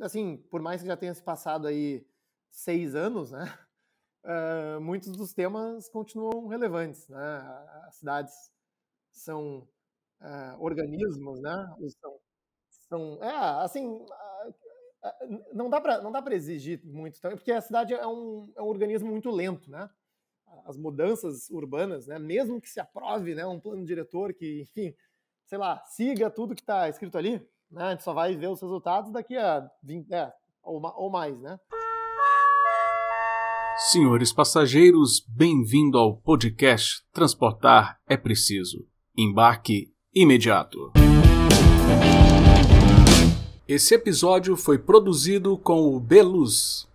assim, por mais que já tenha se passado aí seis anos, né? Uh, muitos dos temas continuam relevantes, né? As cidades são uh, organismos, né? São, são, é, assim, uh, não dá para não dá para exigir muito, porque a cidade é um, é um organismo muito lento, né? As mudanças urbanas, né? Mesmo que se aprove, né? Um plano diretor que, enfim, sei lá, siga tudo que está escrito ali, né? A gente só vai ver os resultados daqui a 20, é, ou, ou mais, né? Senhores passageiros, bem-vindo ao podcast Transportar é Preciso. Embarque imediato. Esse episódio foi produzido com o Beluz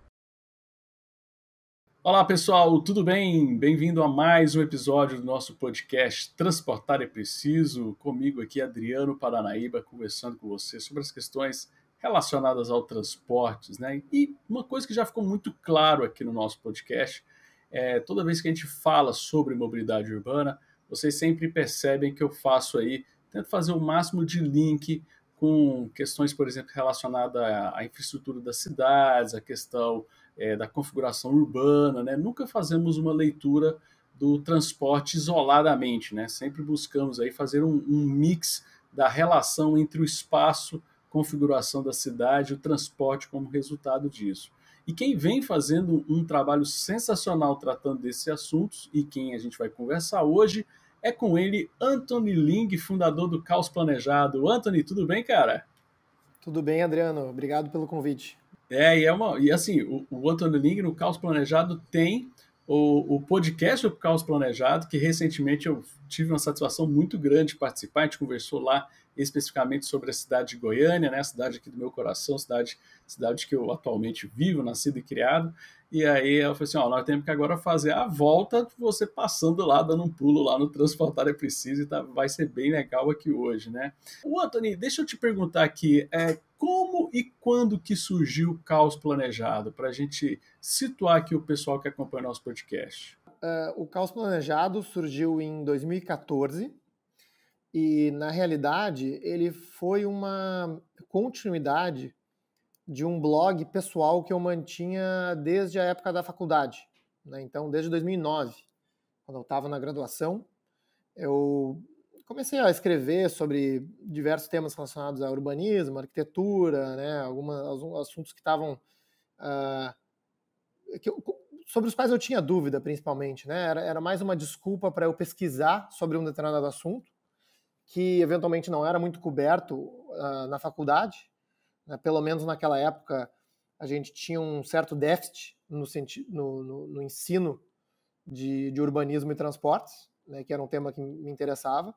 Olá pessoal, tudo bem? Bem-vindo a mais um episódio do nosso podcast Transportar é Preciso. Comigo aqui, Adriano Paranaíba, conversando com você sobre as questões relacionadas ao transportes, né? E uma coisa que já ficou muito claro aqui no nosso podcast é toda vez que a gente fala sobre mobilidade urbana, vocês sempre percebem que eu faço aí, tento fazer o máximo de link com questões, por exemplo, relacionadas à infraestrutura das cidades, a questão é, da configuração urbana, né? nunca fazemos uma leitura do transporte isoladamente, né? sempre buscamos aí fazer um, um mix da relação entre o espaço, configuração da cidade, o transporte como resultado disso. E quem vem fazendo um trabalho sensacional tratando desses assuntos e quem a gente vai conversar hoje é com ele, Anthony Ling, fundador do Caos Planejado. Anthony, tudo bem, cara? Tudo bem, Adriano. Obrigado pelo convite. É, e, é uma, e assim, o, o Antônio Ling, no Caos Planejado, tem o, o podcast do Caos Planejado, que recentemente eu tive uma satisfação muito grande de participar. A gente conversou lá especificamente sobre a cidade de Goiânia, né, a cidade aqui do meu coração, cidade, cidade que eu atualmente vivo, nascido e criado. E aí ela falou assim: ó, nós temos que agora fazer a volta, você passando lá, dando um pulo lá no Transportar é Preciso, e tá, vai ser bem legal aqui hoje, né? O Anthony, deixa eu te perguntar aqui: é, como e quando que surgiu o caos planejado? Para a gente situar aqui o pessoal que acompanha o nosso podcast. Uh, o caos planejado surgiu em 2014 e, na realidade, ele foi uma continuidade de um blog pessoal que eu mantinha desde a época da faculdade, né? então desde 2009, quando eu estava na graduação, eu comecei a escrever sobre diversos temas relacionados a urbanismo, arquitetura, né, alguns assuntos que estavam uh, ah, que eu, sobre os quais eu tinha dúvida, principalmente, né, era, era mais uma desculpa para eu pesquisar sobre um determinado assunto que eventualmente não era muito coberto uh, na faculdade né? Pelo menos naquela época, a gente tinha um certo déficit no, no, no, no ensino de, de, urbanismo e transportes, né? que era um tema que me interessava.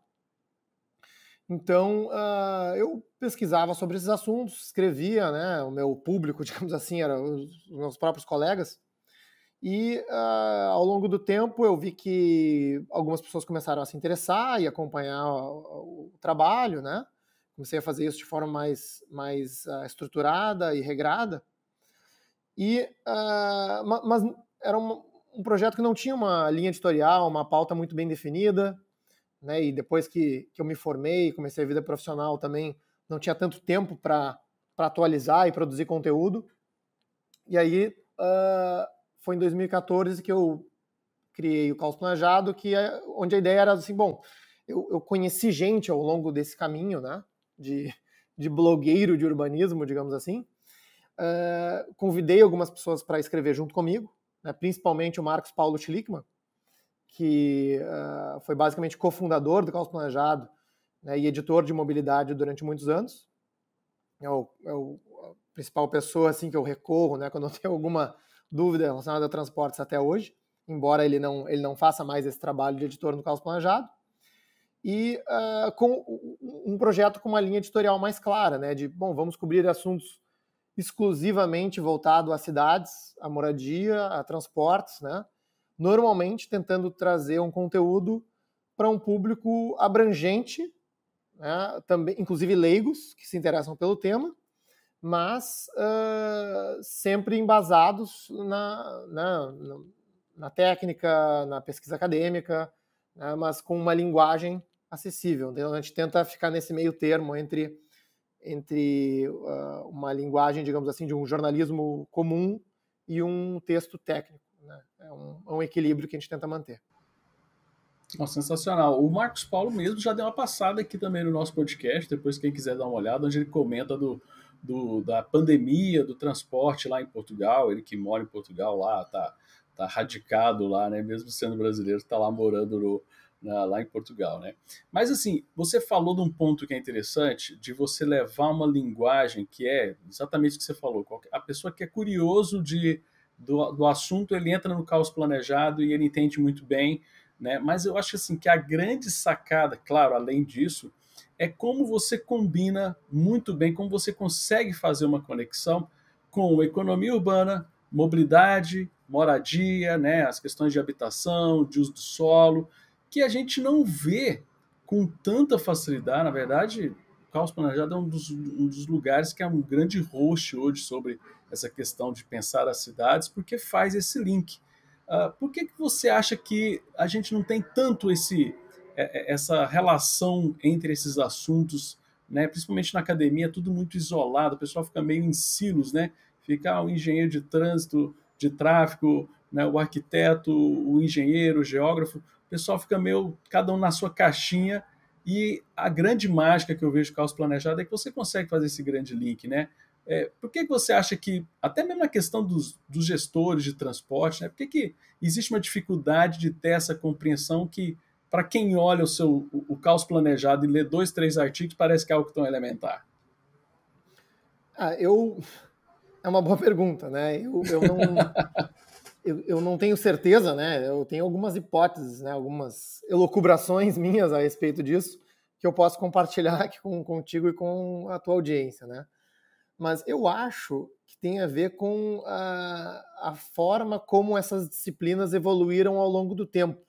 Então, uh, eu pesquisava sobre esses assuntos, escrevia, né? O meu público, digamos assim, eram os meus próprios colegas. E uh, ao longo do tempo eu vi que algumas pessoas começaram a se interessar e acompanhar o, o trabalho, né? comecei a fazer isso de forma mais, mais uh, estruturada e regrada. E, uh, mas era um, um, projeto que não tinha uma linha editorial, uma pauta muito bem definida. Né? E depois que, que eu me formei e comecei a vida profissional também, não tinha tanto tempo para atualizar e produzir conteúdo. E aí uh, foi em 2014 que eu criei o Caos Planejado, que é, onde a ideia era assim, bom, eu, eu, conheci gente ao longo desse caminho, né? de, de blogueiro de urbanismo, digamos assim. Uh, convidei algumas pessoas para escrever junto comigo, né, principalmente o Marcos Paulo Schlickman, que uh, foi basicamente cofundador do Caos Planejado né, e editor de mobilidade durante muitos anos. É, o, é o, a principal pessoa assim que eu recorro né, quando eu tenho alguma dúvida relacionada a transportes até hoje, embora ele não, ele não faça mais esse trabalho de editor no Caos Planejado e uh, com um projeto com uma linha editorial mais clara, né? De bom, vamos cobrir assuntos exclusivamente voltado a cidades, a moradia, a transportes, né? Normalmente tentando trazer um conteúdo para um público abrangente, né? também, inclusive leigos que se interessam pelo tema, mas uh, sempre embasados na, na, na técnica, na pesquisa acadêmica, né? mas com uma linguagem acessível. Então a gente tenta ficar nesse meio termo entre entre uh, uma linguagem, digamos assim, de um jornalismo comum e um texto técnico. Né? É, um, é um equilíbrio que a gente tenta manter. Oh, sensacional. O Marcos Paulo mesmo já deu uma passada aqui também no nosso podcast, depois quem quiser dar uma olhada, onde ele comenta do, do da pandemia, do transporte lá em Portugal, ele que mora em Portugal lá, tá, tá radicado lá, né? Mesmo sendo brasileiro, está lá morando no, na, lá em Portugal, né? Mas assim, você falou de um ponto que é interessante, de você levar uma linguagem que é exatamente o que você falou. A pessoa que é curioso de, do, do assunto, ele entra no caos planejado e ele entende muito bem, né? Mas eu acho assim que a grande sacada, claro, além disso, é como você combina muito bem, como você consegue fazer uma conexão com economia urbana, mobilidade, moradia, né, as questões de habitação, de uso do solo, que a gente não vê com tanta facilidade. Na verdade, o caos planejado é um dos, um dos lugares que é um grande host hoje sobre essa questão de pensar as cidades, porque faz esse link. Uh, por que, que você acha que a gente não tem tanto esse, é, é, essa relação entre esses assuntos, né? principalmente na academia, tudo muito isolado, o pessoal fica meio em silos, né? Fica ah, o engenheiro de trânsito, de tráfego, né? o arquiteto, o engenheiro, o geógrafo pessoal fica meio cada um na sua caixinha e a grande mágica que eu vejo do caos planejado é que você consegue fazer esse grande link, né? É, por que, que você acha que, até mesmo na questão dos, dos gestores de transporte, né, por que, que existe uma dificuldade de ter essa compreensão que, para quem olha o seu o, o, caos planejado e lê dois, três artigos, parece que é algo tão elementar? Ah, eu... É uma boa pergunta, né? Eu, eu não... eu, eu, não tenho certeza, né? Eu tenho algumas hipóteses, né? Algumas elucubrações minhas a respeito disso que eu posso compartilhar aqui com, contigo e com a tua audiência, né? Mas eu acho que tem a ver com a, a forma como essas disciplinas evoluíram ao longo do tempo.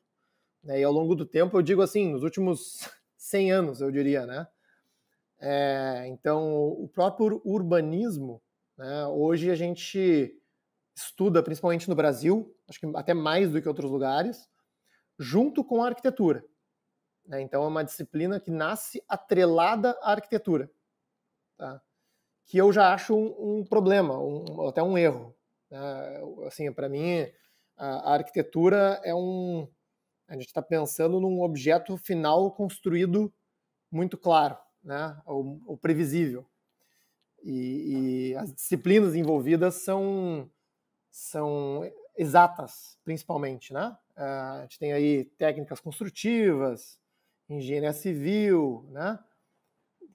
Né? E ao longo do tempo, eu digo assim, nos últimos 100 anos, eu diria, né? É, então, o próprio urbanismo, né? hoje a gente estuda, principalmente no Brasil, acho que até mais do que outros lugares, junto com a arquitetura. Né? Então, é uma disciplina que nasce atrelada à arquitetura, tá? que eu já acho um, um problema, um, até um erro. Né? Assim, para mim, a, a arquitetura é um. A gente está pensando num objeto final construído muito claro, né? ou, ou previsível. E, e, as disciplinas envolvidas são são exatas, principalmente, né? Eh, a gente tem aí técnicas construtivas, engenharia civil, né?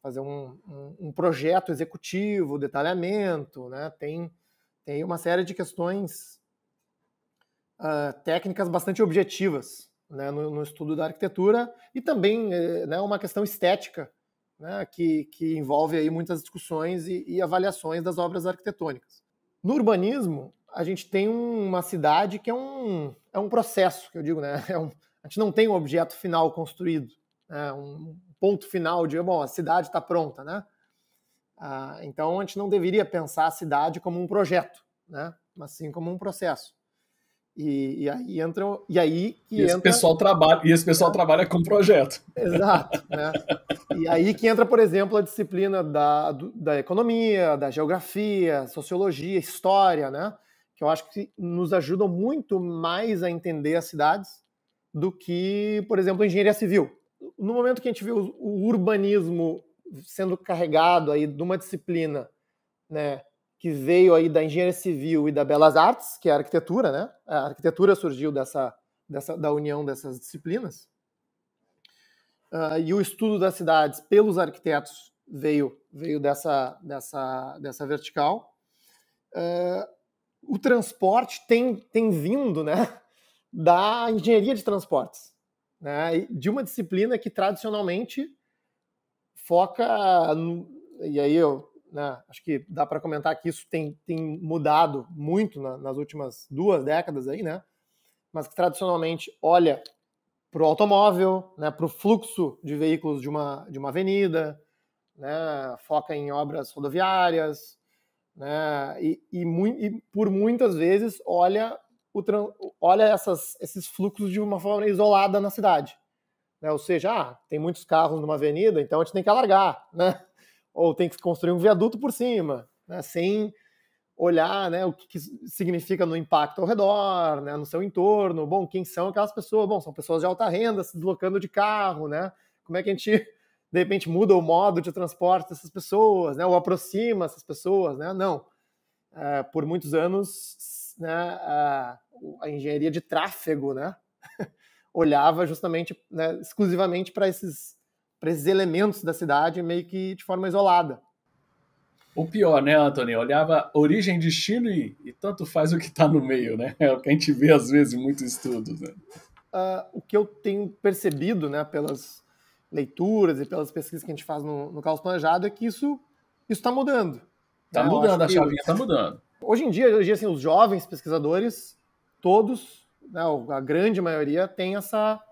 Fazer um, um, um projeto executivo, detalhamento, né? Tem, tem uma série de questões uh, técnicas bastante objetivas né? no, no, estudo da arquitetura e também eh, né, uma questão estética, né? Que, que envolve aí muitas discussões e, e avaliações das obras arquitetônicas. No urbanismo, a gente tem uma cidade que é um, é um processo, que eu digo, né? É um, a gente não tem um objeto final construído, né? um ponto final de, bom, a cidade está pronta, né? Ah, então a gente não deveria pensar a cidade como um projeto, né? Mas sim como um processo. E, e aí entra e aí que e esse entra... pessoal trabalha e esse pessoal trabalha com projeto. Exato. Né? e aí que entra, por exemplo, a disciplina da, da economia, da geografia, sociologia, história, né? que eu acho que nos ajudam muito mais a entender as cidades do que, por exemplo, engenharia civil. No momento que a gente vê o, o urbanismo sendo carregado aí de uma disciplina, né, que veio aí da engenharia civil e da belas artes, que é a arquitetura, né? A arquitetura surgiu dessa, dessa da união dessas disciplinas. Uh, e o estudo das cidades pelos arquitetos veio veio dessa dessa dessa vertical. Uh, o transporte tem, tem vindo né, da engenharia de transportes, né, de uma disciplina que tradicionalmente foca. No, e aí eu né, acho que dá para comentar que isso tem, tem mudado muito na, nas últimas duas décadas aí, né? Mas que tradicionalmente olha para o automóvel, né, para o fluxo de veículos de uma, de uma avenida, né, foca em obras rodoviárias, né? E, e, e por muitas vezes olha o olha essas, esses fluxos de uma forma isolada na cidade, né? Ou seja, ah, tem muitos carros numa avenida, então a gente tem que alargar, né? Ou tem que construir um viaduto por cima, né? Sem olhar né, o que, que, significa no impacto ao redor, né, no seu entorno. Bom, quem são aquelas pessoas? Bom, são pessoas de alta renda se deslocando de carro, né? Como é que a gente de repente muda o modo de transporte dessas pessoas, né? Ou aproxima essas pessoas, né? Não. É, por muitos anos, né? A, a engenharia de tráfego, né? Olhava justamente, né, exclusivamente para esses, esses elementos da cidade, meio que de forma isolada. O pior, né, Anthony? Olhava origem, destino e, e tanto faz o que está no meio, né? É o que a gente vê às vezes em muitos estudos. Né? Uh, o que eu tenho percebido, né, pelas leituras e pelas pesquisas que a gente faz no, no caos planejado, é que isso está mudando. Está né? mudando, a chavinha está mudando. Hoje em dia, hoje, assim, os jovens pesquisadores, todos, né, a grande maioria, tem essa,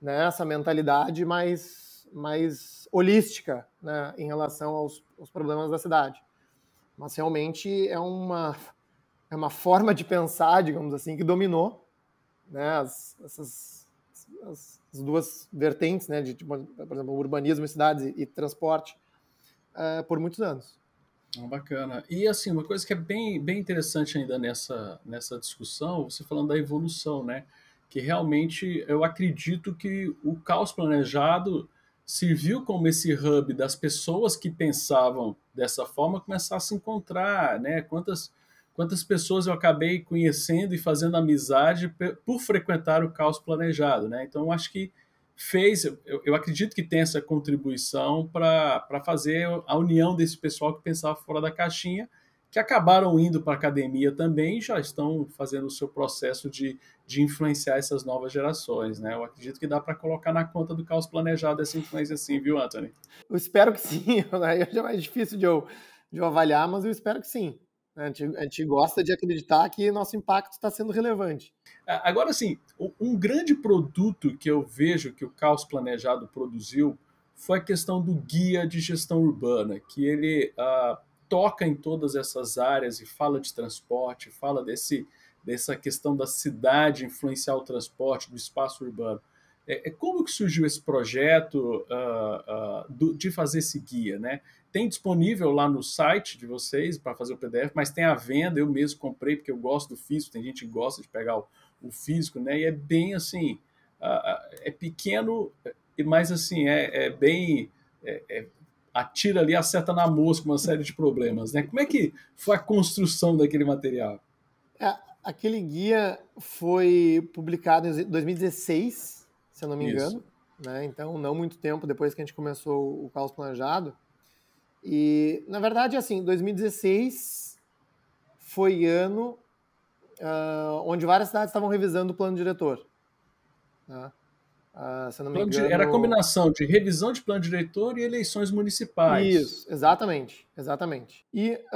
né, essa mentalidade mais, mais holística né, em relação aos, aos problemas da cidade. Mas realmente é uma, é uma forma de pensar, digamos assim, que dominou né, as, essas, as as duas vertentes, né, de, tipo, por exemplo, urbanismo cidades e, e transporte, uh, por muitos anos. Ah, bacana. E assim, uma coisa que é bem, bem interessante ainda nessa, nessa discussão, você falando da evolução, né? Que realmente eu acredito que o caos planejado serviu como esse hub das pessoas que pensavam dessa forma começar a se encontrar, né? Quantas quantas pessoas eu acabei conhecendo e fazendo amizade por frequentar o caos planejado, né? Então acho que fez, eu, eu acredito que tem essa contribuição para fazer a união desse pessoal que pensava fora da caixinha, que acabaram indo para a academia também e já estão fazendo o seu processo de, de influenciar essas novas gerações, né? Eu acredito que dá para colocar na conta do caos planejado essa influência sim, viu, Anthony? Eu espero que sim, né? é mais difícil de eu, de eu avaliar, mas eu espero que sim. A gente, a gente, gosta de acreditar que nosso impacto está sendo relevante. Agora, sim, um grande produto que eu vejo que o Caos Planejado produziu foi a questão do guia de gestão urbana, que ele uh, toca em todas essas áreas e fala de transporte, fala desse, dessa questão da cidade influenciar o transporte, do espaço urbano. É, é, como que surgiu esse projeto uh, uh, do, de fazer esse guia, né? Tem disponível lá no site de vocês para fazer o PDF, mas tem à venda, eu mesmo comprei porque eu gosto do físico, tem gente que gosta de pegar o, o físico, né? E é bem assim, uh, é pequeno, mas assim, é, é bem... É, é, atira ali, acerta na mosca uma série de problemas, né? Como é que foi a construção daquele material? É, aquele guia foi publicado em 2016, se eu não me engano. Né? Então, não muito tempo depois que a gente começou o Caos Planejado. E, na verdade, assim, 2016 foi ano uh, onde várias cidades estavam revisando o plano diretor. Né? Uh, se não me engano... Era a combinação de revisão de plano diretor e eleições municipais. Isso, exatamente, exatamente. E uh,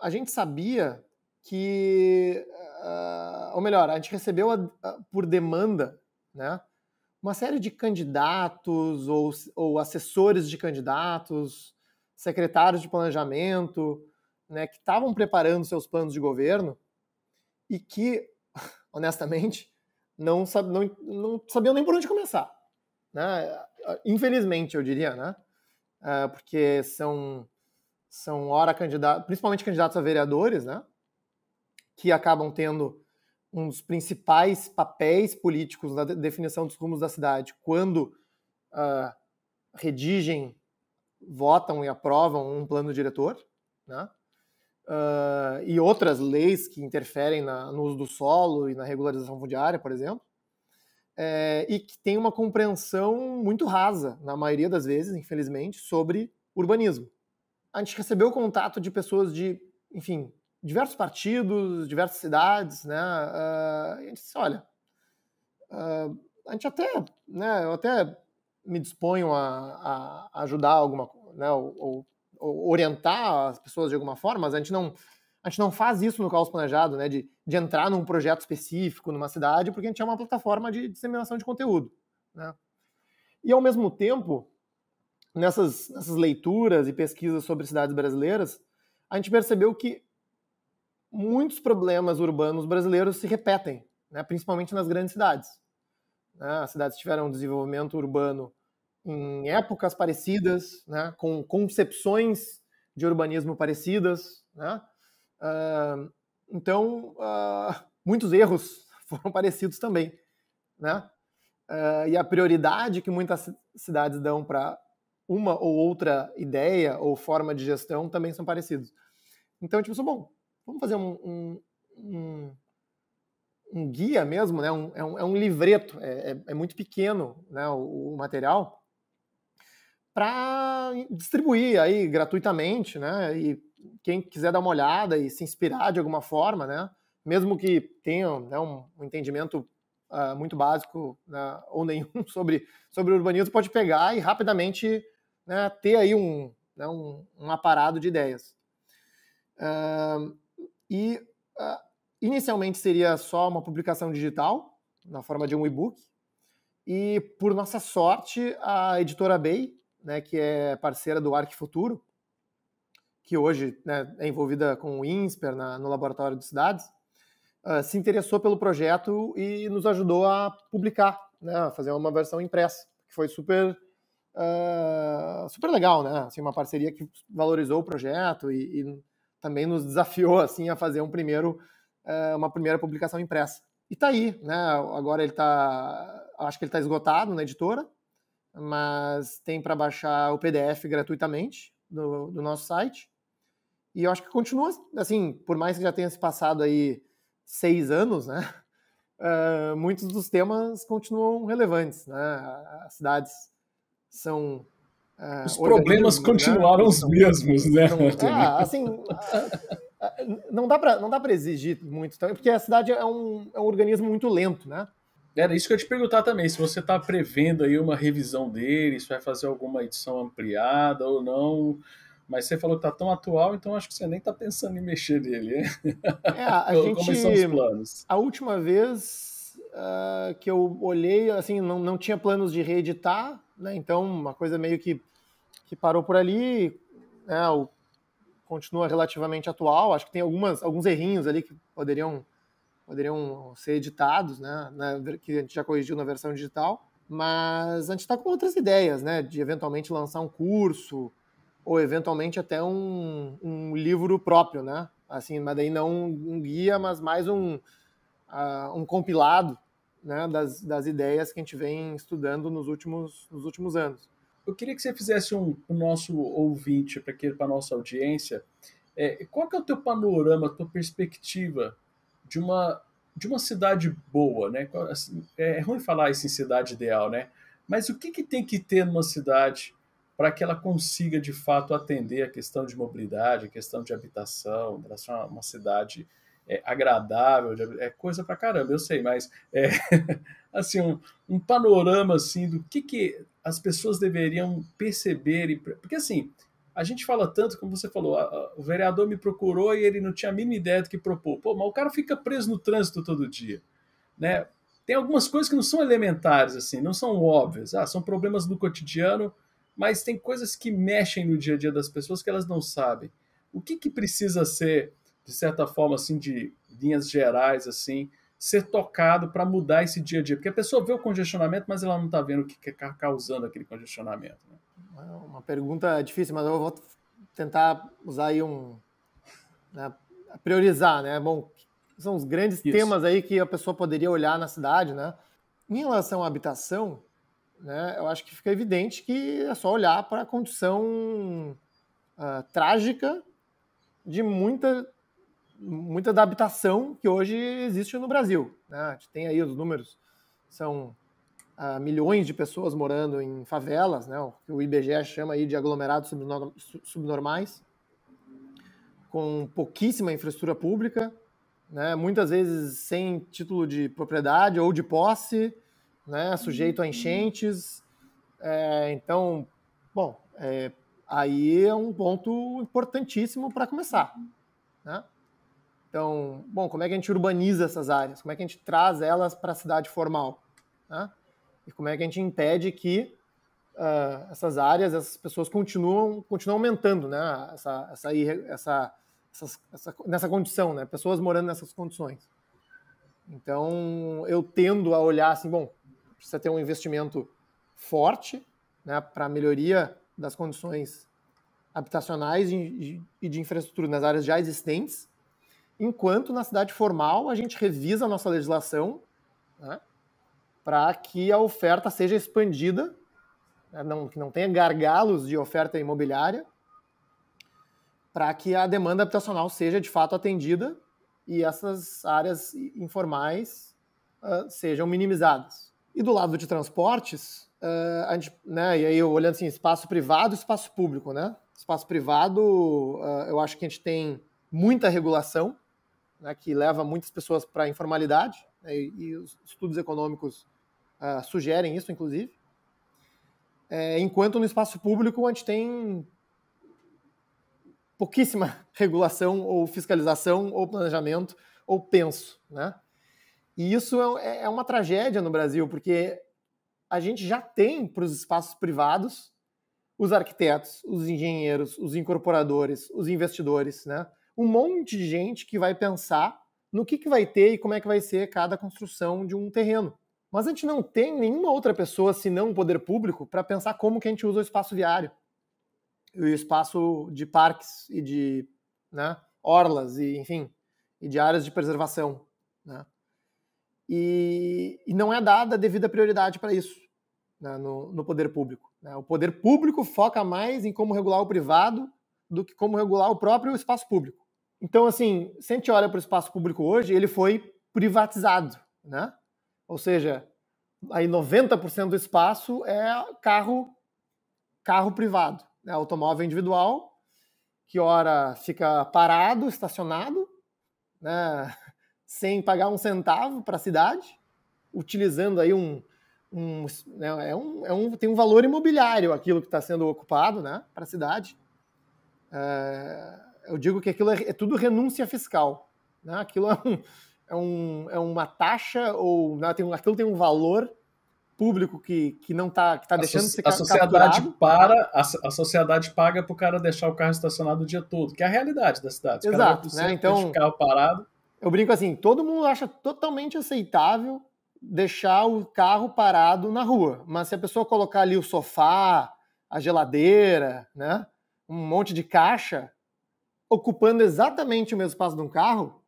a gente sabia que, uh, ou melhor, a gente recebeu a, a, por demanda, né, uma série de candidatos ou, ou assessores de candidatos, secretários de planejamento, né, que estavam preparando seus planos de governo e que, honestamente, não, sab, não, não sabiam nem por onde começar. Né? Infelizmente, eu diria, né? É, porque são, são ora candidatos, principalmente candidatos a vereadores, né? que acabam tendo um dos principais papéis políticos na definição dos rumos da cidade, quando uh, redigem, votam e aprovam um plano diretor, né? Uh, e outras leis que interferem na, no uso do solo e na regularização fundiária, por exemplo, é, e que tem uma compreensão muito rasa, na maioria das vezes, infelizmente, sobre urbanismo. A gente recebeu contato de pessoas de, enfim, diversos partidos, diversas cidades, né? Uh, a gente disse, olha, uh, a gente até, né? Eu até me disponho a, a ajudar alguma, né? Ou, ou, ou, orientar as pessoas de alguma forma, mas a gente não a gente não faz isso no caos planejado, né? De, de entrar num projeto específico numa cidade, porque a gente é uma plataforma de disseminação de conteúdo, né? E ao mesmo tempo, nessas, nessas leituras e pesquisas sobre cidades brasileiras, a gente percebeu que muitos problemas urbanos brasileiros se repetem, né? principalmente nas grandes cidades. Né. As cidades tiveram um desenvolvimento urbano em épocas parecidas, né? com concepções de urbanismo parecidas. Né? Uh, então, uh, muitos erros foram parecidos também. Né? Uh, e a prioridade que muitas cidades dão para uma ou outra ideia ou forma de gestão também são parecidos. Então, tipo, bom, vamos fazer um, um, um, um guia mesmo, né? Um, é, um, é um livreto, é, é, é, muito pequeno né? o, o material, para distribuir aí gratuitamente, né? E quem quiser dar uma olhada e se inspirar de alguma forma, né? Mesmo que tenha né, um, entendimento uh, muito básico né, ou nenhum sobre, sobre urbanismo, pode pegar e rapidamente né, ter aí um, né, um, um aparado de ideias. Uh, e uh, inicialmente seria só uma publicação digital, na forma de um e-book. E, por nossa sorte, a editora Bay, né, que é parceira do Arc Futuro, que hoje né, é envolvida com o INSPER na, no Laboratório de Cidades, uh, se interessou pelo projeto e nos ajudou a publicar, né, a fazer uma versão impressa, que foi super, uh, super legal, né? Assim, uma parceria que valorizou o projeto e, e também nos desafiou assim a fazer um primeiro, eh, uma primeira publicação impressa. E tá aí, né? Agora ele tá, acho que ele tá esgotado na editora, mas tem para baixar o PDF gratuitamente do, do, nosso site. E eu acho que continua assim, por mais que já tenha se passado aí seis anos, né? Uh, muitos dos temas continuam relevantes, né? As cidades são ah, os problemas né? continuaram né? os mesmos, né? Não, ah, assim, ah, ah, não dá para exigir muito, porque a cidade é um, é um organismo muito lento, né? Era isso que eu ia te perguntar também, se você está prevendo aí uma revisão dele, se vai fazer alguma edição ampliada ou não, mas você falou que está tão atual, então acho que você nem está pensando em mexer nele, né? É, a gente, são os planos? A última vez uh, que eu olhei, assim, não, não tinha planos de reeditar, né? Então, uma coisa meio que que parou por ali, né, o, continua relativamente atual. Acho que tem algumas, alguns errinhos ali que poderiam, poderiam ser editados, né, na, que a gente já corrigiu na versão digital. Mas a gente está com outras ideias, né, de eventualmente lançar um curso ou eventualmente até um, um livro próprio, né? Assim, mas daí não um guia, mas mais um, uh, um compilado né, das, das ideias que a gente vem estudando nos últimos, nos últimos anos. Eu queria que você fizesse um, um nosso ouvinte, para a nossa audiência, é, qual que é o teu panorama, a tua perspectiva de uma, de uma cidade boa, né? Assim, é, é ruim falar isso em cidade ideal, né? Mas o que, que tem que ter numa cidade para que ela consiga, de fato, atender a questão de mobilidade, a questão de habitação, para ser a uma cidade é, agradável, é coisa pra caramba, eu sei, mas é, assim, um, um, panorama assim do que, que as pessoas deveriam perceber, e, porque assim, a gente fala tanto, como você falou, a, a, o vereador me procurou e ele não tinha a mínima ideia do que propôs pô, mas o cara fica preso no trânsito todo dia, né, tem algumas coisas que não são elementares, assim, não são óbvias, ah, são problemas do cotidiano, mas tem coisas que mexem no dia a dia das pessoas que elas não sabem. O que, que precisa ser de certa forma, assim, de linhas gerais, assim, ser tocado para mudar esse dia a dia. Porque a pessoa vê o congestionamento, mas ela não está vendo o que está causando aquele congestionamento. Né? É uma pergunta difícil, mas eu vou tentar usar aí um. Né, priorizar, né? Bom, são os grandes Isso. temas aí que a pessoa poderia olhar na cidade, né? Em relação à habitação, né, eu acho que fica evidente que é só olhar para a condição uh, trágica de muita muita da habitação que hoje existe no Brasil. Né? A gente tem aí os números, são ah, milhões de pessoas morando em favelas, né? o que o IBGE chama aí de aglomerados subnormais, com pouquíssima infraestrutura pública, né? muitas vezes sem título de propriedade ou de posse, né? sujeito a uhum. enchentes. É, então, bom, é, aí é um ponto importantíssimo para começar. Né? Então, bom, como é que a gente urbaniza essas áreas? Como é que a gente traz elas para a cidade formal? Né? E como é que a gente impede que uh, essas áreas, essas pessoas continuam, continuam aumentando, né? Essa, essa, essa, essa, nessa condição, né? Pessoas morando nessas condições. Então, eu tendo a olhar assim, bom, precisa ter um investimento forte, né, para melhoria das condições habitacionais e de infraestrutura nas áreas já existentes enquanto na cidade formal a gente revisa a nossa legislação né, para que a oferta seja expandida, né, não, que não tenha gargalos de oferta imobiliária, para que a demanda habitacional seja de fato atendida e essas áreas informais uh, sejam minimizadas. E do lado de transportes, uh, gente, né, e aí olhando assim, espaço privado e espaço público, né? Espaço privado, uh, eu acho que a gente tem muita regulação, né, que leva muitas pessoas para a informalidade, né, e os estudos econômicos uh, sugerem isso, inclusive. É, enquanto no espaço público a gente tem pouquíssima regulação ou fiscalização ou planejamento ou penso, né? E isso é, é, é uma tragédia no Brasil, porque a gente já tem para os espaços privados os arquitetos, os engenheiros, os incorporadores, os investidores, né? um monte de gente que vai pensar no que, que vai ter e como é que vai ser cada construção de um terreno. Mas a gente não tem nenhuma outra pessoa, senão o poder público, para pensar como que a gente usa o espaço viário e o espaço de parques e de né, orlas e, enfim, e de áreas de preservação. Né? E, e, não é dada a devida prioridade para isso né, no, no, poder público. Né. O poder público foca mais em como regular o privado do que como regular o próprio espaço público. Então, assim, se a gente olha para o espaço público hoje, ele foi privatizado, né? Ou seja, aí 90% do espaço é carro carro privado, né? automóvel individual, que ora fica parado, estacionado, né? sem pagar um centavo para a cidade, utilizando aí um, um, né? é um, é um tem um valor imobiliário aquilo que está sendo ocupado, né, para a cidade. É eu digo que aquilo é, é tudo renúncia fiscal. Né? Aquilo é, um, é, um, é uma taxa ou né, tem, aquilo tem um valor público que, que não está que tá deixando so, a sociedade para a, a, sociedade paga para o cara deixar o carro estacionado o dia todo que é a realidade da cidade exato né? então carro parado eu brinco assim todo mundo acha totalmente aceitável deixar o carro parado na rua mas se a pessoa colocar ali o sofá a geladeira né um monte de caixa ocupando exatamente o mesmo espaço de um carro,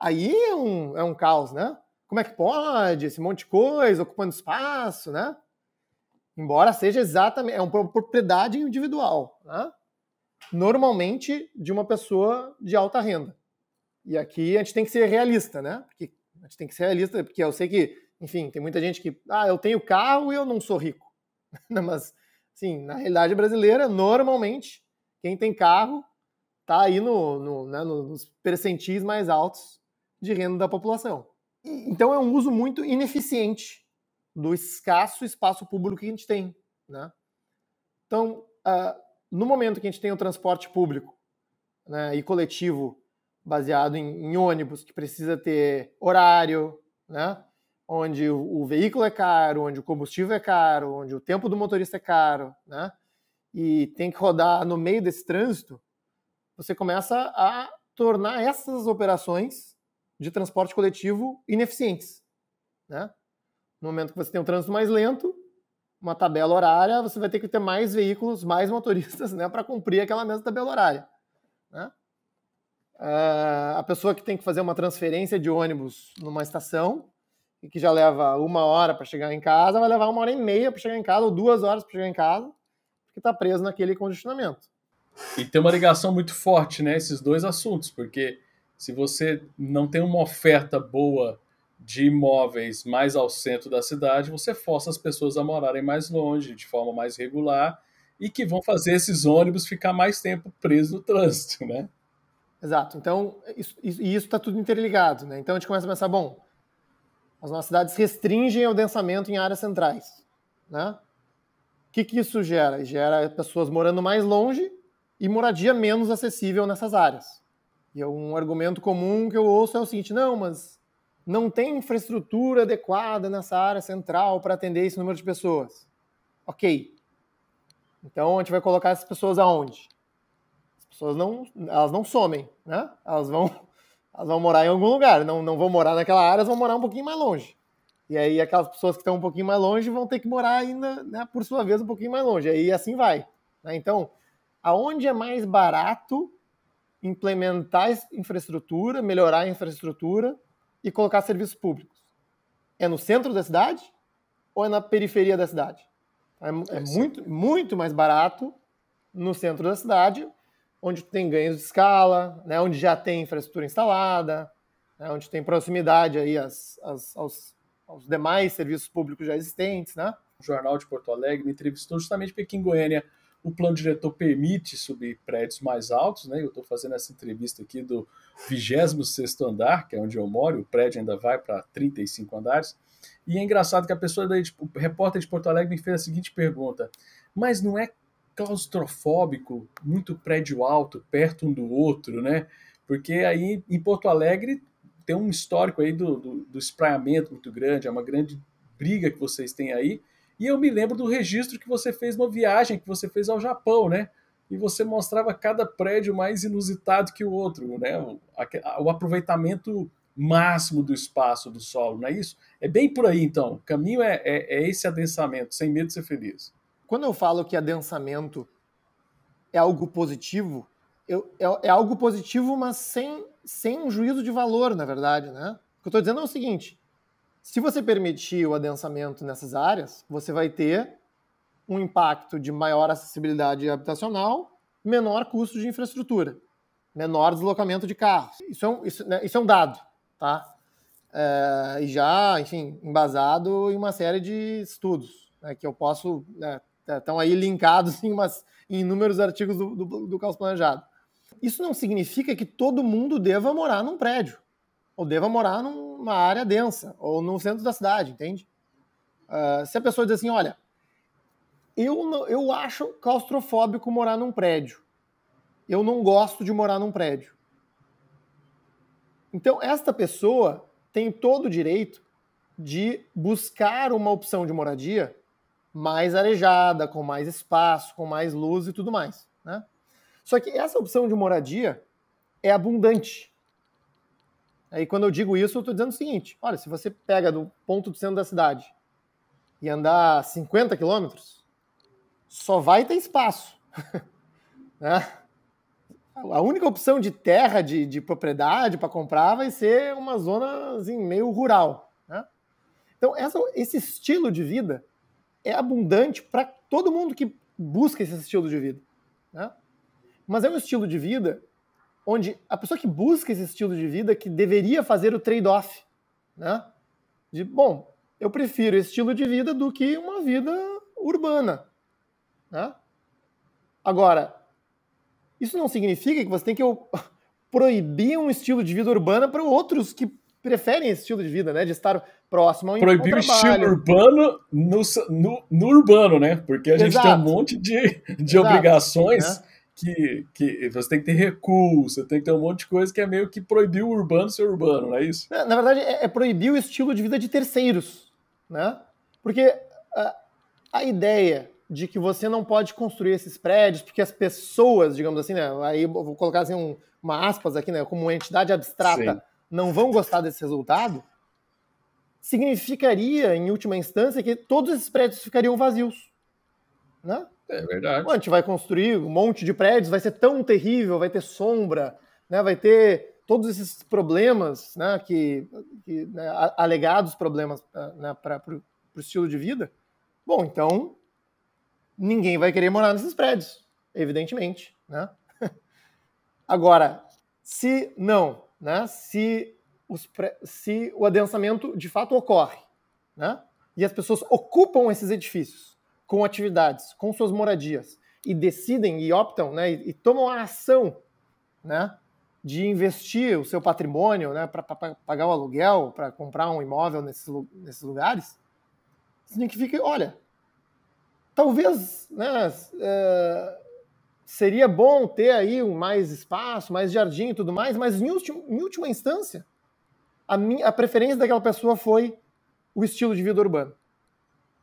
aí é um, é um caos, né? Como é que pode? Esse monte de coisa, ocupando espaço, né? Embora seja exatamente, é uma propriedade individual, né? Normalmente de uma pessoa de alta renda. E aqui a gente tem que ser realista, né? Porque a gente tem que ser realista, porque eu sei que, enfim, tem muita gente que, ah, eu tenho carro e eu não sou rico. Mas, sim, na realidade brasileira, normalmente, quem tem carro está aí no, no, né, nos percentis mais altos de renda da população. Então é um uso muito ineficiente do escasso espaço público que a gente tem. Né? Então, uh, no momento que a gente tem o transporte público né, e coletivo baseado em, em, ônibus, que precisa ter horário, né, onde o, o, veículo é caro, onde o combustível é caro, onde o tempo do motorista é caro, né, e tem que rodar no meio desse trânsito, você começa a tornar essas operações de transporte coletivo ineficientes. Né? No momento que você tem um trânsito mais lento, uma tabela horária, você vai ter que ter mais veículos, mais motoristas né, para cumprir aquela mesma tabela horária. Né? Uh, a pessoa que tem que fazer uma transferência de ônibus numa estação, e que já leva uma hora para chegar em casa, vai levar uma hora e meia para chegar em casa, ou duas horas para chegar em casa, porque está preso naquele congestionamento. E tem uma ligação muito forte, né? Esses dois assuntos, porque se você não tem uma oferta boa de imóveis mais ao centro da cidade, você força as pessoas a morarem mais longe, de forma mais regular, e que vão fazer esses ônibus ficar mais tempo presos no trânsito, né? Exato. Então, isso, e isso está tudo interligado, né? Então a gente começa a pensar, bom, as nossas cidades restringem o densamento em áreas centrais, né? O que, que isso gera? Gera pessoas morando mais longe e moradia menos acessível nessas áreas. E é um argumento comum que eu ouço é o seguinte: não, mas não tem infraestrutura adequada nessa área central para atender esse número de pessoas. Ok. Então a gente vai colocar essas pessoas aonde? As pessoas não, elas não somem, né? Elas vão, elas vão morar em algum lugar. Não, não vão morar naquela área, elas vão morar um pouquinho mais longe. E aí aquelas pessoas que estão um pouquinho mais longe vão ter que morar ainda, né, por sua vez, um pouquinho mais longe. E aí assim vai. Né? Então aonde é mais barato implementar infraestrutura, melhorar a infraestrutura e colocar serviços públicos? É no centro da cidade ou é na periferia da cidade? É, é, é, muito, muito mais barato no centro da cidade, onde tem ganhos de escala, né, onde já tem infraestrutura instalada, né, onde tem proximidade aí às, às, aos, aos, demais serviços públicos já existentes, né? O Jornal de Porto Alegre me entrevistou justamente porque em Goiânia o plano diretor permite subir prédios mais altos, né? Eu estou fazendo essa entrevista aqui do 26 andar, que é onde eu moro, o prédio ainda vai para 35 andares. E é engraçado que a pessoa, daí, tipo, o repórter de Porto Alegre, me fez a seguinte pergunta: mas não é claustrofóbico, muito prédio alto, perto um do outro, né? Porque aí em Porto Alegre tem um histórico aí do, do, do espraiamento muito grande, é uma grande briga que vocês têm aí. E eu me lembro do registro que você fez uma viagem que você fez ao Japão, né? E você mostrava cada prédio mais inusitado que o outro, né? O, a, o aproveitamento máximo do espaço, do solo, não é isso? É bem por aí, então. O caminho é, é, é esse adensamento, sem medo de ser feliz. Quando eu falo que adensamento é algo positivo, eu, é, é, algo positivo, mas sem, sem um juízo de valor, na verdade, né? O que eu estou dizendo é o seguinte, se você permitir o adensamento nessas áreas, você vai ter um impacto de maior acessibilidade habitacional, menor custo de infraestrutura, menor deslocamento de carros. Isso é um, isso, né, isso é um dado, tá? É, e já, enfim, embasado em uma série de estudos, né, que eu posso. Né, estão é, aí linkados em, umas, em inúmeros artigos do, do, do Caos Planejado. Isso não significa que todo mundo deva morar num prédio ou deva morar numa área densa ou no centro da cidade, entende? Uh, se a pessoa diz assim, olha, eu, eu acho claustrofóbico morar num prédio. Eu não gosto de morar num prédio. Então, esta pessoa tem todo o direito de buscar uma opção de moradia mais arejada, com mais espaço, com mais luz e tudo mais. Né? Só que essa opção de moradia é abundante. Aí quando eu digo isso, eu estou dizendo o seguinte: olha, se você pega do ponto do centro da cidade e andar 50 quilômetros, só vai ter espaço. né? A única opção de terra, de, de propriedade para comprar vai ser uma zona assim, meio rural. Né? Então, essa, esse estilo de vida é abundante para todo mundo que busca esse estilo de vida. Né? Mas é um estilo de vida onde a pessoa que busca esse estilo de vida que deveria fazer o trade-off, né? De, bom, eu prefiro esse estilo de vida do que uma vida urbana, né? Agora, isso não significa que você tem que proibir um estilo de vida urbana para outros que preferem esse estilo de vida, né? De estar próximo ao Proibir o estilo urbano no, no, no, urbano, né? Porque a gente tem um monte de, de obrigações... Né? que, que você tem que ter recuo, você tem que ter um monte de coisa que é meio que proibir o urbano ser urbano, não é isso? É, na verdade, é, é proibir o estilo de vida de terceiros, né? Porque a, a, ideia de que você não pode construir esses prédios porque as pessoas, digamos assim, né? Aí vou colocar assim um, uma aspas aqui, né? Como uma entidade abstrata, Sim. não vão gostar desse resultado, significaria, em última instância, que todos esses prédios ficariam vazios, né? É verdade. a gente vai construir um monte de prédios, vai ser tão terrível, vai ter sombra, né? vai ter todos esses problemas né? que, que né? alegados problemas ah, né? para o estilo de vida. Bom, então ninguém vai querer morar nesses prédios, evidentemente. Né? Agora, se não, né? se, os, se o adensamento de fato ocorre né? e as pessoas ocupam esses edifícios com atividades, com suas moradias, e decidem e optam, né, e, tomam a ação, né, de investir o seu patrimônio, né, para pagar o aluguel, para comprar um imóvel nesses, nesses lugares, significa, olha, talvez, né, é, seria bom ter aí um mais espaço, mais jardim e tudo mais, mas em, em última instância, a, minha, a preferência daquela pessoa foi o estilo de vida urbano,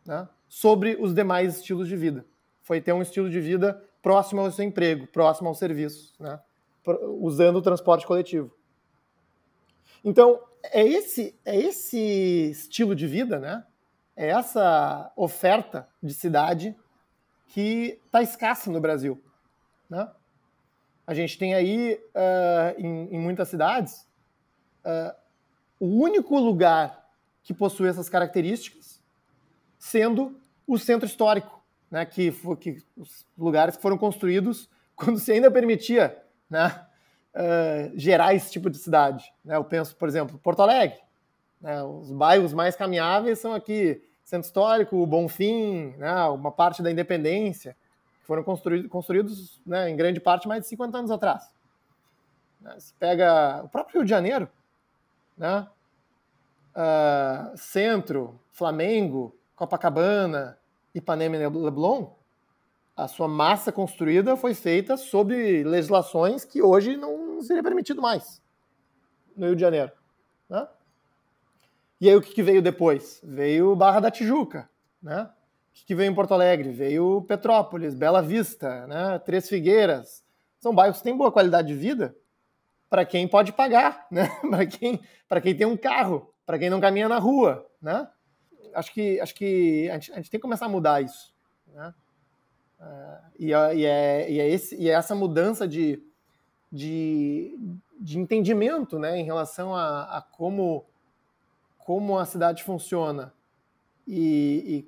né? sobre os demais estilos de vida. Foi ter um estilo de vida próximo ao seu emprego, próximo ao serviço, né? usando o transporte coletivo. Então, é esse, é esse estilo de vida, né? é essa oferta de cidade que está escassa no Brasil. Né? A gente tem aí, uh, em, em, muitas cidades, uh, o único lugar que possui essas características sendo o centro histórico, né, que, que os lugares que foram construídos quando se ainda permitia né, uh, gerar esse tipo de cidade. Né? Eu penso, por exemplo, Porto Alegre. Né? Os bairros mais caminháveis são aqui Centro Histórico, o Bonfim, né? uma parte da Independência, que foram construídos, construídos né, em grande parte mais de 50 anos atrás. Você né, pega o próprio Rio de Janeiro, né? Uh, centro, Flamengo, Copacabana, Ipanema e Leblon, a sua massa construída foi feita sob legislações que hoje não seria permitido mais no Rio de Janeiro. Né? E aí o que, veio depois? Veio Barra da Tijuca, né? O que, veio em Porto Alegre? Veio Petrópolis, Bela Vista, né? Três Figueiras. São bairros que têm boa qualidade de vida para quem pode pagar, né? para quem, quem tem um carro, para quem não caminha na rua, né? acho que, acho que a gente, a gente tem que começar a mudar isso. Né? É, e, e, é, e, é esse, e é essa mudança de, de, de entendimento né, em relação a, a como, como a cidade funciona e,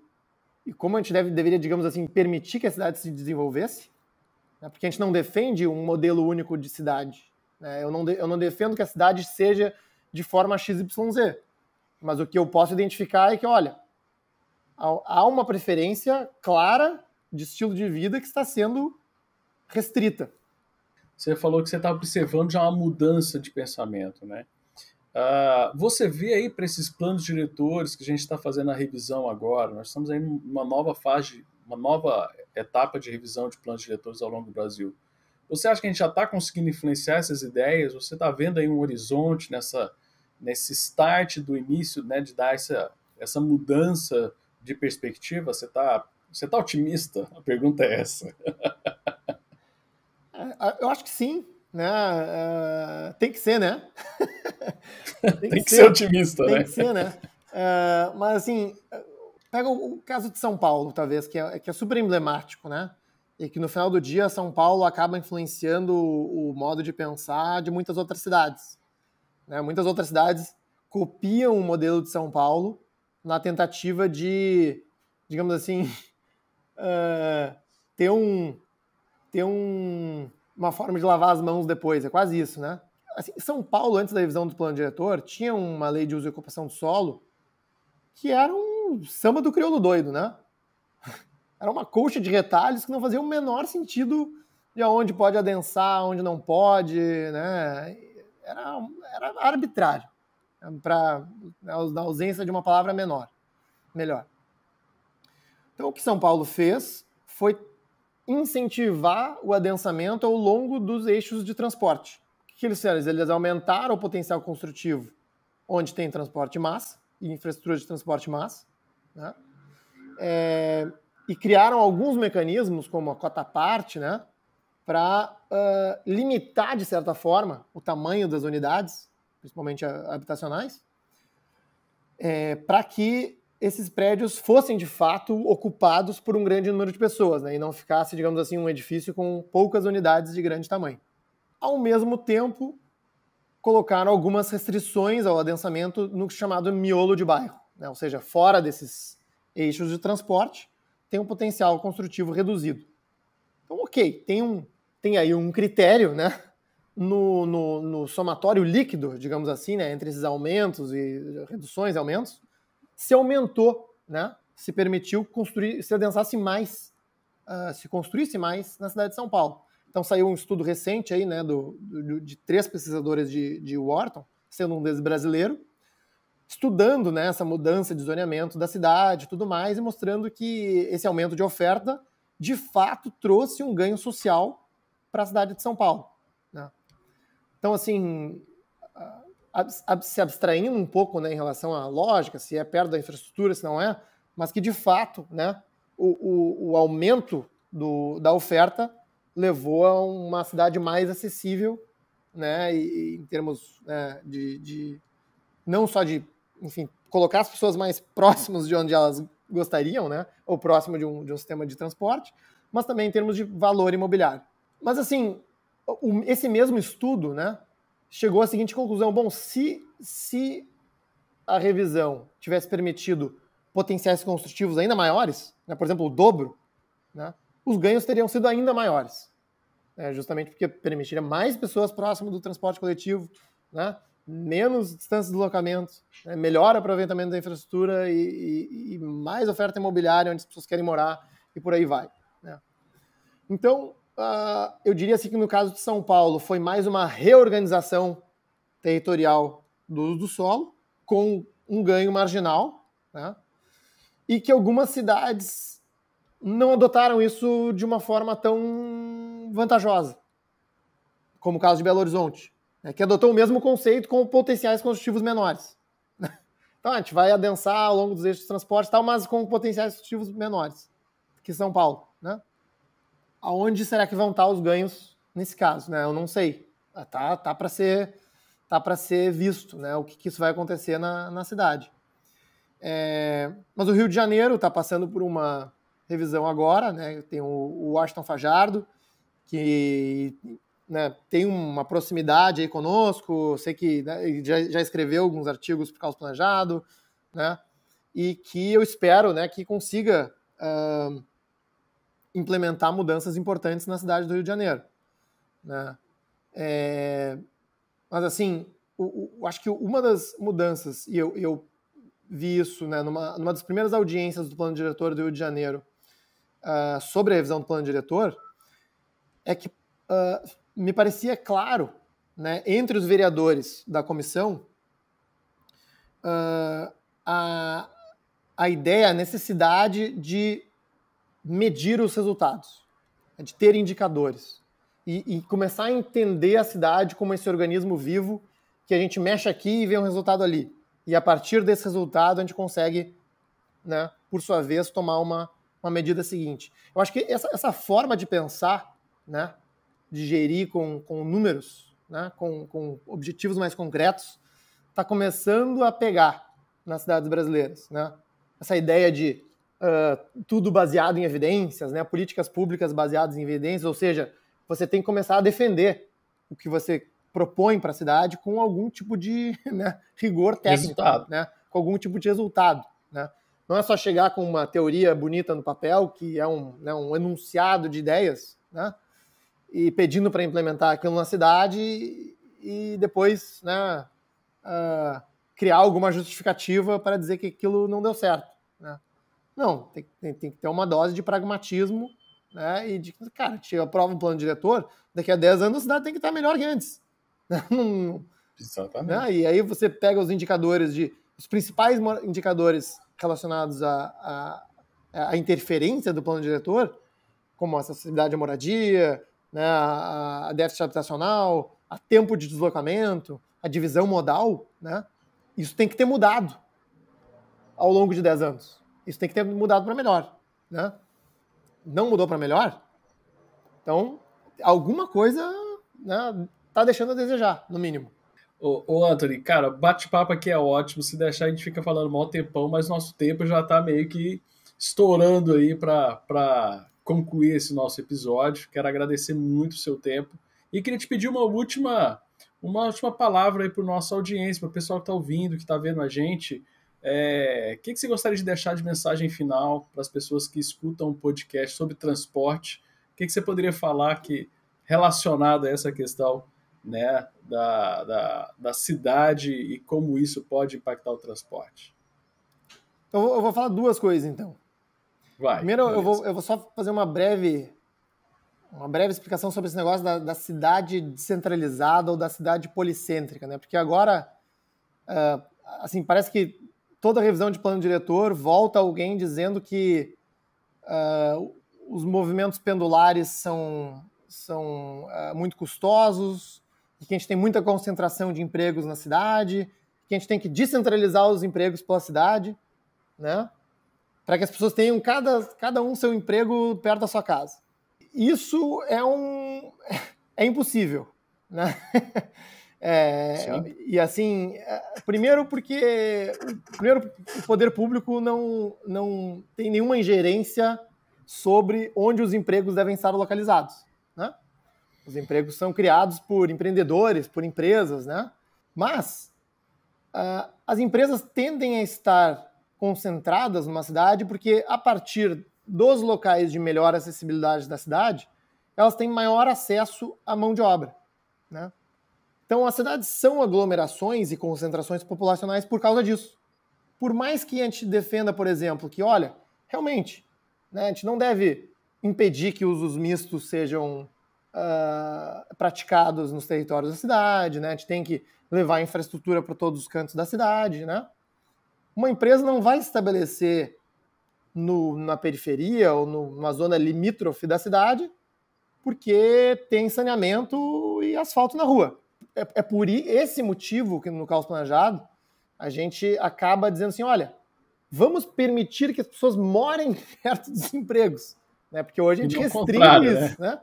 e, e, como a gente deve, deveria, digamos assim, permitir que a cidade se desenvolvesse, né, porque a gente não defende um modelo único de cidade. Né? Eu, não de, eu não defendo que a cidade seja de forma XYZ. Mas o que eu posso identificar é que, olha, há uma preferência clara de estilo de vida que está sendo restrita. Você falou que você está observando já uma mudança de pensamento, né? Uh, você vê aí para esses planos diretores que a gente está fazendo a revisão agora, nós estamos aí numa nova fase, uma nova etapa de revisão de planos diretores ao longo do Brasil. Você acha que a gente já está conseguindo influenciar essas ideias? Você está vendo aí um horizonte nessa nesse start do início, né, de dar essa, essa mudança de perspectiva? Você está você tá otimista? A pergunta é essa. É, eu acho que sim, né? Uh, tem que ser, né? tem, que tem que, ser, otimista, tem né? Tem que ser, né? Uh, mas assim, pega o, o, caso de São Paulo, talvez, que é, que é super emblemático, né? E que no final do dia, São Paulo acaba influenciando o, o modo de pensar de muitas outras cidades. Né? Muitas outras cidades copiam o modelo de São Paulo na tentativa de, digamos assim, uh, ter um ter um, uma forma de lavar as mãos depois. É quase isso, né? Assim, São Paulo, antes da revisão do plano diretor, tinha uma lei de uso e ocupação do solo que era um samba do crioulo doido, né? Era uma colcha de retalhos que não fazia o menor sentido de onde pode adensar, onde não pode, né? era, era arbitrário, para na ausência de uma palavra menor, melhor. Então, o que São Paulo fez foi incentivar o adensamento ao longo dos eixos de transporte. O que eles fizeram? Eles aumentaram o potencial construtivo onde tem transporte massa e infraestrutura de transporte massa, né? É, e criaram alguns mecanismos, como a cota parte, né? para uh, ah, limitar, de certa forma, o tamanho das unidades, principalmente habitacionais, é, para que esses prédios fossem de fato ocupados por um grande número de pessoas, né, e não ficasse, digamos assim, um edifício com poucas unidades de grande tamanho. Ao mesmo tempo, colocaram algumas restrições ao adensamento no é chamado miolo de bairro, né, ou seja, fora desses eixos de transporte, tem um potencial construtivo reduzido. Então, ok, tem um, tem aí um critério, né? No, no, no, somatório líquido, digamos assim, né, entre esses aumentos e reduções e aumentos, se aumentou, né, se permitiu construir, se adensasse mais, uh, se construísse mais na cidade de São Paulo. Então saiu um estudo recente aí, né, do, do de três pesquisadores de, de Wharton, sendo um deles brasileiro, estudando né, essa mudança de zoneamento da cidade e tudo mais, e mostrando que esse aumento de oferta de fato trouxe um ganho social para a cidade de São Paulo. Né? Então, assim, se abstraindo um pouco né, em relação à lógica, se é perto da infraestrutura, se não é, mas que de fato né, o, o, o aumento do, da oferta levou a uma cidade mais acessível, né, e, em termos né, de, de não só de enfim, colocar as pessoas mais próximas de onde elas gostariam, né, ou próximo de um, de um sistema de transporte, mas também em termos de valor imobiliário. Mas assim, esse mesmo estudo, né, chegou à seguinte conclusão: bom, se se a revisão tivesse permitido potenciais construtivos ainda maiores, né, por exemplo, o dobro, né, os ganhos teriam sido ainda maiores, né, justamente porque permitiria mais pessoas próximas do transporte coletivo, né, menos distância de deslocamento, né, melhor aproveitamento da infraestrutura e, e, e, mais oferta imobiliária onde as pessoas querem morar e por aí vai. Né. Então, Uh, eu diria assim que no caso de São Paulo foi mais uma reorganização territorial do uso do solo, com um ganho marginal, né? e que algumas cidades não adotaram isso de uma forma tão vantajosa, como o caso de Belo Horizonte, né? que adotou o mesmo conceito com potenciais construtivos menores. Né? Então a gente vai adensar ao longo dos eixos de transporte e tal, mas com potenciais construtivos menores que São Paulo, né? aonde será que vão estar os ganhos nesse caso, né? Eu não sei. Ah, tá, tá para ser tá para ser visto, né? O que, que, isso vai acontecer na, na cidade. É, mas o Rio de Janeiro está passando por uma revisão agora, né? Tem o, o Washington Fajardo que né, tem uma proximidade aí conosco, sei que né, já, já escreveu alguns artigos para o Caos Planejado, né? E que eu espero, né, que consiga uh, implementar mudanças importantes na cidade do Rio de Janeiro. Né? É, mas, assim, o, o, acho que uma das mudanças, e eu, eu vi isso né, numa, numa, das primeiras audiências do plano diretor do Rio de Janeiro uh, sobre a revisão do plano diretor, é que uh, me parecia claro né, entre os vereadores da comissão uh, a, a ideia, a necessidade de medir os resultados, é de ter indicadores e, e, começar a entender a cidade como esse organismo vivo que a gente mexe aqui e vê um resultado ali. E a partir desse resultado a gente consegue, né, por sua vez, tomar uma, uma medida seguinte. Eu acho que essa, essa forma de pensar, né, de gerir com, com números, né, com, com objetivos mais concretos, está começando a pegar nas cidades brasileiras. Né? Essa ideia de uh, tudo baseado em evidências, né? políticas públicas baseadas em evidências, ou seja, você tem que começar a defender o que você propõe para a cidade com algum tipo de né, rigor técnico, né? com algum tipo de resultado. Né? Não é só chegar com uma teoria bonita no papel, que é um, né, um enunciado de ideias, né? e pedindo para implementar aquilo na cidade e depois né, uh, criar alguma justificativa para dizer que aquilo não deu certo. Né? Não, tem, tem, tem que ter uma dose de pragmatismo, né? E de, cara, te aprova um plano diretor, daqui a 10 anos a cidade tem que estar melhor que antes. Né, não, né, Exatamente. Né? E aí você pega os indicadores de. Os principais indicadores relacionados à, à, interferência do plano diretor, como a acessibilidade à moradia, né, a, a déficit habitacional, a tempo de deslocamento, a divisão modal, né? Isso tem que ter mudado ao longo de 10 anos. Isso tem que ter mudado para melhor, né? Não mudou para melhor? Então, alguma coisa né, tá deixando a desejar, no mínimo. Ô, ô Anthony, cara, bate-papo aqui é ótimo. Se deixar, a gente fica falando mal tempão, mas nosso tempo já tá meio que estourando aí para concluir esse nosso episódio. Quero agradecer muito o seu tempo e queria te pedir uma última uma última palavra aí para nossa audiência, para o pessoal que está ouvindo, que está vendo a gente. É, o que, que você gostaria de deixar de mensagem final para as pessoas que escutam um podcast sobre transporte? O que, que você poderia falar que relacionado a essa questão né, da, da, da cidade e como isso pode impactar o transporte? Eu vou, eu vou falar duas coisas, então. Vai, Primeiro, eu vou, eu vou só fazer uma breve uma breve explicação sobre esse negócio da, da, cidade descentralizada ou da cidade policêntrica, né? Porque agora, uh, assim, parece que toda revisão de plano diretor volta alguém dizendo que uh, os movimentos pendulares são, são uh, muito custosos, que a gente tem muita concentração de empregos na cidade, que a gente tem que descentralizar os empregos pela cidade, né? Para que as pessoas tenham cada, cada um seu emprego perto da sua casa. Isso é um é impossível, né? É, e assim, é, primeiro porque primeiro, o poder público não, não tem nenhuma ingerência sobre onde os empregos devem estar localizados. Né? Os empregos são criados por empreendedores, por empresas, né? mas uh, as empresas tendem a estar concentradas numa cidade porque, a partir dos locais de melhor acessibilidade da cidade, elas têm maior acesso à mão de obra. Né? Então, as cidades são aglomerações e concentrações populacionais por causa disso. Por mais que a gente defenda, por exemplo, que, olha, realmente, né, a gente não deve impedir que usos mistos sejam uh, praticados nos territórios da cidade, né? a gente tem que levar infraestrutura para todos os cantos da cidade. Né? Uma empresa não vai estabelecer no, na periferia ou no, numa zona limítrofe da cidade porque tem saneamento e asfalto na rua é, é por esse motivo que no caos planejado a gente acaba dizendo assim, olha, vamos permitir que as pessoas morem perto dos empregos, né? Porque hoje a gente restringe né? isso, né? né?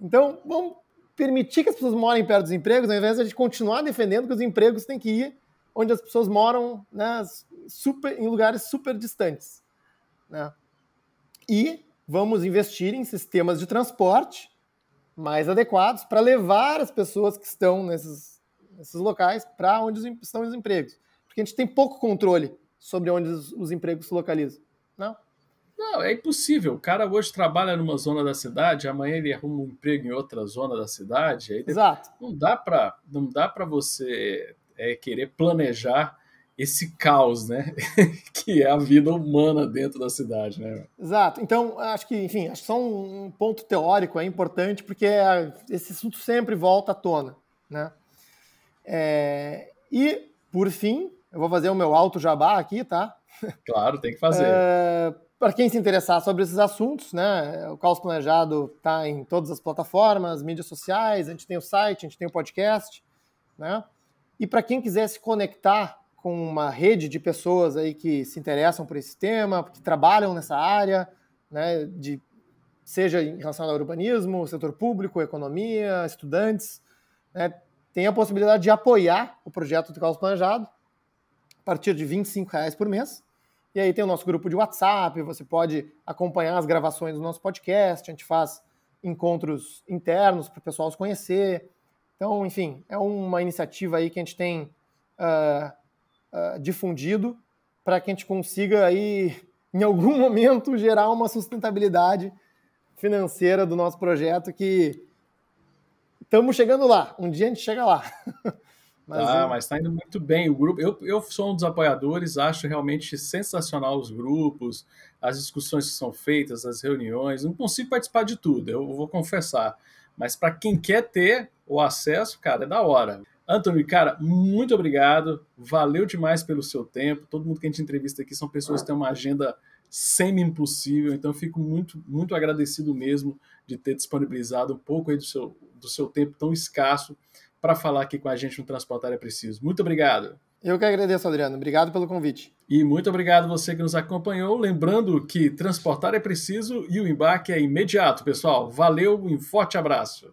Então, vamos permitir que as pessoas morem perto dos empregos, ao invés de a gente continuar defendendo que os empregos têm que ir onde as pessoas moram, né, super, em lugares super distantes, né? E vamos investir em sistemas de transporte mais adequados para levar as pessoas que estão nesses, nesses locais para onde estão os empregos. Porque a gente tem pouco controle sobre onde os, os empregos se localizam. Não? Não, é impossível. O cara hoje trabalha numa zona da cidade, amanhã ele arruma um emprego em outra zona da cidade. Aí Exato. Não dá para você é, querer planejar esse caos, né? que é a vida humana dentro da cidade, né? Exato. Então, acho que, enfim, acho que só um ponto teórico é importante, porque é, esse assunto sempre volta à tona, né? É... E, por fim, eu vou fazer o meu alto jabá aqui, tá? Claro, tem que fazer. É... Para quem se interessar sobre esses assuntos, né? O Caos Planejado está em todas as plataformas, mídias sociais, a gente tem o site, a gente tem o podcast, né? E para quem quiser se conectar com uma rede de pessoas aí que se interessam por esse tema, que trabalham nessa área, né, de, seja em relação ao urbanismo, setor público, economia, estudantes, né, tem a possibilidade de apoiar o projeto do Caos Planejado a partir de R$ reais por mês. E aí tem o nosso grupo de WhatsApp, você pode acompanhar as gravações do nosso podcast, a gente faz encontros internos para o pessoal se conhecer. Então, enfim, é uma iniciativa aí que a gente tem uh, uh, difundido para que a gente consiga aí, em algum momento, gerar uma sustentabilidade financeira do nosso projeto que estamos chegando lá. Um dia a gente chega lá. Mas, ah, mas está indo muito bem o grupo. Eu, eu sou um dos apoiadores, acho realmente sensacional os grupos, as discussões que são feitas, as reuniões. Não consigo participar de tudo, eu vou confessar. Mas para quem quer ter o acesso, cara, é da hora. Anthony, cara, muito obrigado. Valeu demais pelo seu tempo. Todo mundo que a gente entrevista aqui são pessoas que têm uma agenda semi-impossível, então fico muito, muito agradecido mesmo de ter disponibilizado um pouco aí do seu, do seu tempo tão escasso para falar aqui com a gente no Transportar é Preciso. Muito obrigado. Eu que agradeço, Adriano. Obrigado pelo convite. E muito obrigado você que nos acompanhou. Lembrando que transportar é preciso e o embarque é imediato, pessoal. Valeu, um forte abraço.